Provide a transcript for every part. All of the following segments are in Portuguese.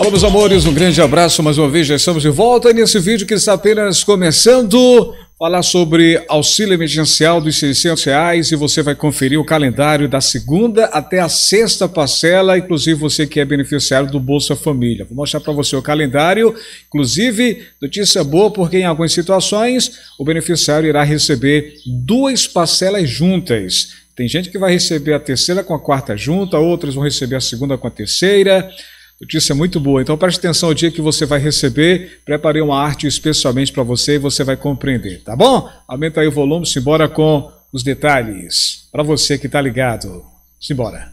Olá, meus amores, um grande abraço mais uma vez. Já estamos de volta nesse vídeo que está apenas começando. Falar sobre auxílio emergencial dos 600 reais e você vai conferir o calendário da segunda até a sexta parcela, inclusive você que é beneficiário do Bolsa Família. Vou mostrar para você o calendário, inclusive notícia boa porque em algumas situações o beneficiário irá receber duas parcelas juntas. Tem gente que vai receber a terceira com a quarta junta, outras vão receber a segunda com a terceira. Notícia muito boa. Então preste atenção ao dia que você vai receber. Preparei uma arte especialmente para você e você vai compreender, tá bom? Aumenta aí o volume, simbora com os detalhes. Para você que está ligado, simbora.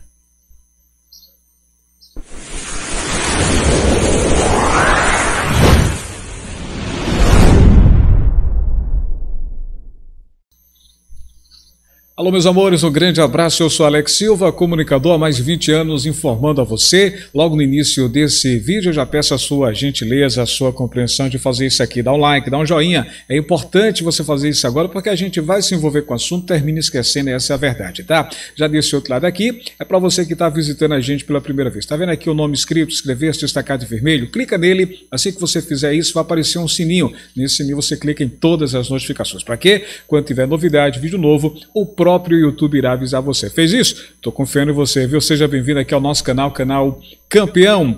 Alô, meus amores, um grande abraço. Eu sou Alex Silva, comunicador há mais de 20 anos, informando a você. Logo no início desse vídeo, eu já peço a sua gentileza, a sua compreensão de fazer isso aqui. Dá um like, dá um joinha. É importante você fazer isso agora, porque a gente vai se envolver com o assunto, termina esquecendo, essa é a verdade, tá? Já desse outro lado aqui, é para você que está visitando a gente pela primeira vez. Está vendo aqui o nome escrito, escrever-se, destacado em vermelho? Clica nele. Assim que você fizer isso, vai aparecer um sininho. Nesse sininho você clica em todas as notificações. Para quê? Quando tiver novidade, vídeo novo, o próximo próprio YouTube irá avisar você. Fez isso? Estou confiando em você, viu? Seja bem-vindo aqui ao nosso canal, canal Campeão.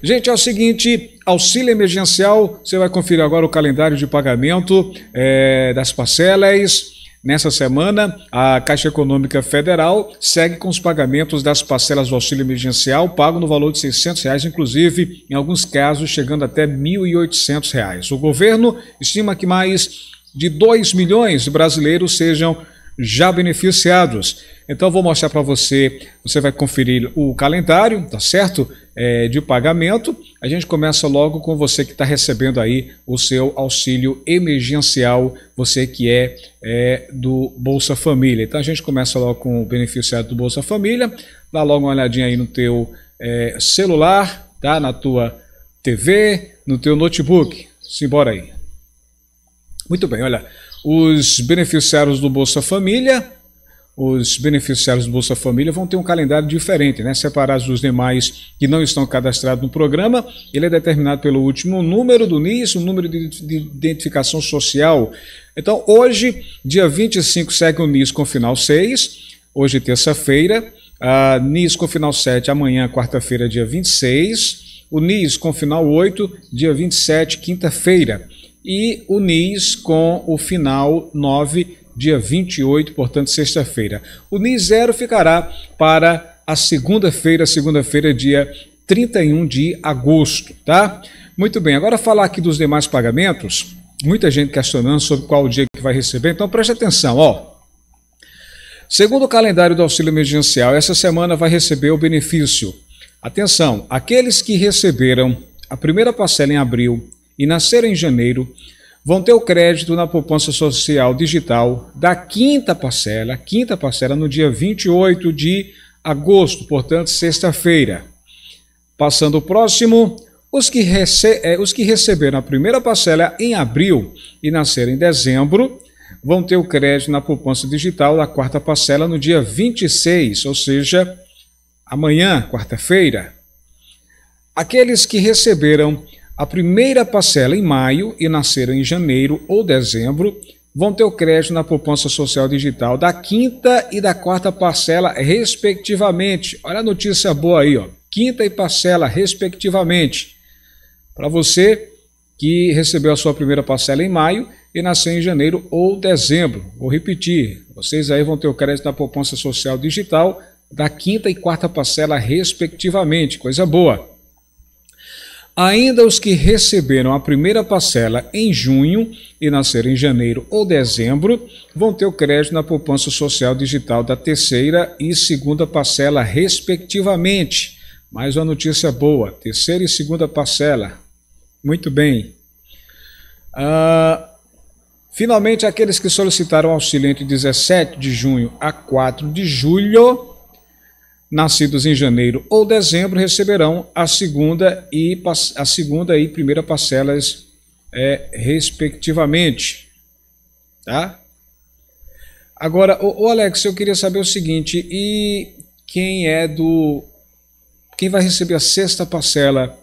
Gente, é o seguinte, auxílio emergencial, você vai conferir agora o calendário de pagamento é, das parcelas. Nessa semana, a Caixa Econômica Federal segue com os pagamentos das parcelas do auxílio emergencial, pago no valor de R$ reais, inclusive, em alguns casos, chegando até R$ 1.800. Reais. O governo estima que mais de 2 milhões de brasileiros sejam já beneficiados. Então, vou mostrar para você. Você vai conferir o calendário, tá certo? É, de pagamento. A gente começa logo com você que está recebendo aí o seu auxílio emergencial, você que é, é, do Bolsa Família. Então, a gente começa logo com o beneficiário do Bolsa Família. Dá logo uma olhadinha aí no teu é, celular, tá? Na tua TV, no teu notebook. Simbora aí. Muito bem, olha. Os beneficiários do Bolsa Família, os beneficiários do Bolsa Família vão ter um calendário diferente, né? separados dos demais que não estão cadastrados no programa. Ele é determinado pelo último número do NIS, o número de identificação social. Então, hoje, dia 25, segue o NIS com final 6, hoje, terça-feira. a NIS com final 7, amanhã, quarta-feira, dia 26. O NIS com final 8, dia 27, quinta-feira e o NIS com o final 9, dia 28, portanto, sexta-feira. O NIS zero ficará para a segunda-feira, segunda-feira, dia 31 de agosto, tá? Muito bem, agora falar aqui dos demais pagamentos. Muita gente questionando sobre qual o dia que vai receber, então preste atenção, ó. Segundo o calendário do auxílio emergencial, essa semana vai receber o benefício. Atenção, aqueles que receberam a primeira parcela em abril, e nascer em janeiro vão ter o crédito na poupança social digital da quinta parcela, quinta parcela no dia 28 de agosto, portanto, sexta-feira. Passando o próximo, os que, rece é, os que receberam a primeira parcela em abril e nasceram em dezembro vão ter o crédito na poupança digital da quarta parcela no dia 26, ou seja, amanhã, quarta-feira. Aqueles que receberam a primeira parcela em maio e nasceram em janeiro ou dezembro vão ter o crédito na poupança social digital da quinta e da quarta parcela, respectivamente. Olha a notícia boa aí, ó. Quinta e parcela, respectivamente. Para você que recebeu a sua primeira parcela em maio e nasceu em janeiro ou dezembro. Vou repetir, vocês aí vão ter o crédito na poupança social digital da quinta e quarta parcela, respectivamente. Coisa boa. Ainda os que receberam a primeira parcela em junho e nasceram em janeiro ou dezembro vão ter o crédito na poupança social digital da terceira e segunda parcela, respectivamente. Mais uma notícia boa: terceira e segunda parcela. Muito bem. Ah, finalmente, aqueles que solicitaram auxílio entre 17 de junho a 4 de julho nascidos em janeiro ou dezembro receberão a segunda e, a segunda e primeira parcelas, é, respectivamente. Tá? Agora, o, Alex, eu queria saber o seguinte: e quem é do. Quem vai receber a sexta parcela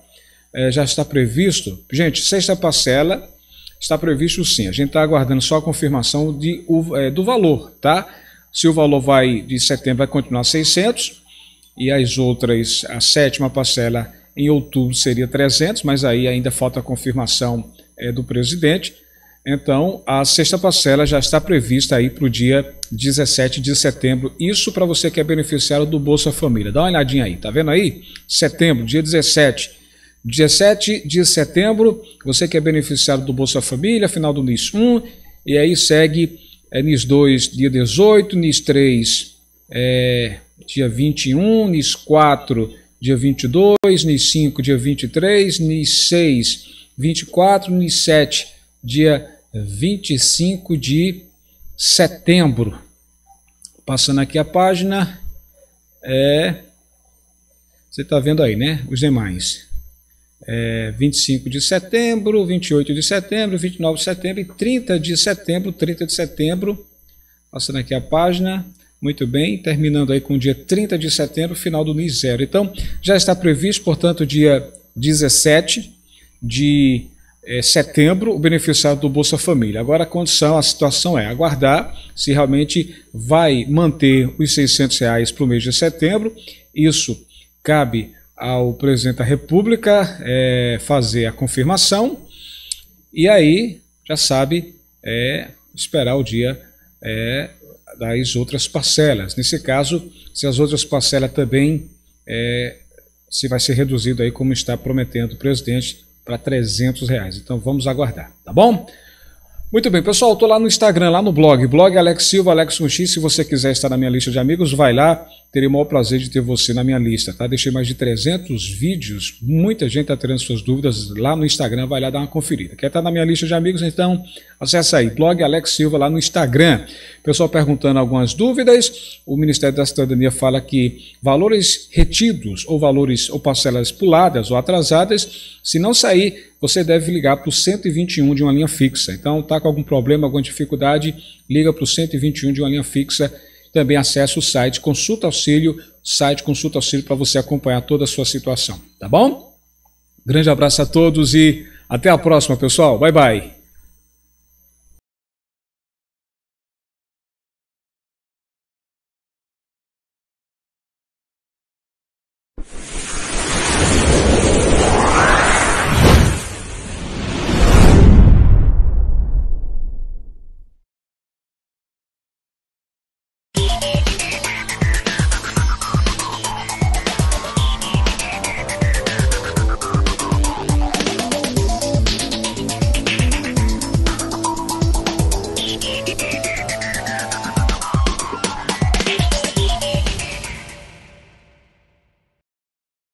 é, já está previsto? Gente, sexta parcela está previsto sim. A gente está aguardando só a confirmação de, é, do valor, tá? Se o valor vai de setembro vai continuar 600, e as outras, a sétima parcela em outubro seria 300, mas aí ainda falta a confirmação é, do presidente. Então, a sexta parcela já está prevista aí para o dia 17 de setembro. Isso para você que é beneficiário do Bolsa Família. Dá uma olhadinha aí, tá vendo aí? Setembro, dia 17. 17 de setembro, você que é beneficiário do Bolsa Família, final do NIS 1, e aí segue é, NIS 2, dia 18, NIS 3, é, eh, dia 21, NIS 4, dia 22, NIS 5, dia 23, NIS 6, 24, NIS 7, dia 25 de setembro. Passando aqui a página, é, você está vendo aí, né? Os demais. É, 25 de setembro, 28 de setembro, 29 de setembro e 30 de setembro, 30 de setembro, passando aqui a página, muito bem, terminando aí com o dia 30 de setembro, final do mês zero. Então, já está previsto, portanto, dia 17 de é, setembro, o beneficiário do Bolsa Família. Agora, a condição, a situação é aguardar se realmente vai manter os 600 reais para o mês de setembro. Isso cabe ao presidente da República é, fazer a confirmação e aí, já sabe, é esperar o dia é, das outras parcelas. Nesse caso, se as outras parcelas também é, se vai ser reduzido aí como está prometendo o presidente para 300 reais. Então vamos aguardar, tá bom? Muito bem, pessoal, estou lá no Instagram, lá no blog, blog Alex Silva, Alex 1x, se você quiser estar na minha lista de amigos, vai lá, Terei o maior prazer de ter você na minha lista, tá? Deixei mais de 300 vídeos, muita gente está suas dúvidas lá no Instagram, vai lá dar uma conferida. Quer estar na minha lista de amigos? Então, acessa aí, blog Alex Silva lá no Instagram. Pessoal perguntando algumas dúvidas, o Ministério da Cidadania fala que valores retidos ou valores ou parcelas puladas ou atrasadas, se não sair, você deve ligar para o 121 de uma linha fixa. Então, está com algum problema, alguma dificuldade, liga para o 121 de uma linha fixa também acesse o site Consulta Auxílio, site Consulta Auxílio para você acompanhar toda a sua situação, tá bom? Grande abraço a todos e até a próxima, pessoal. Bye bye.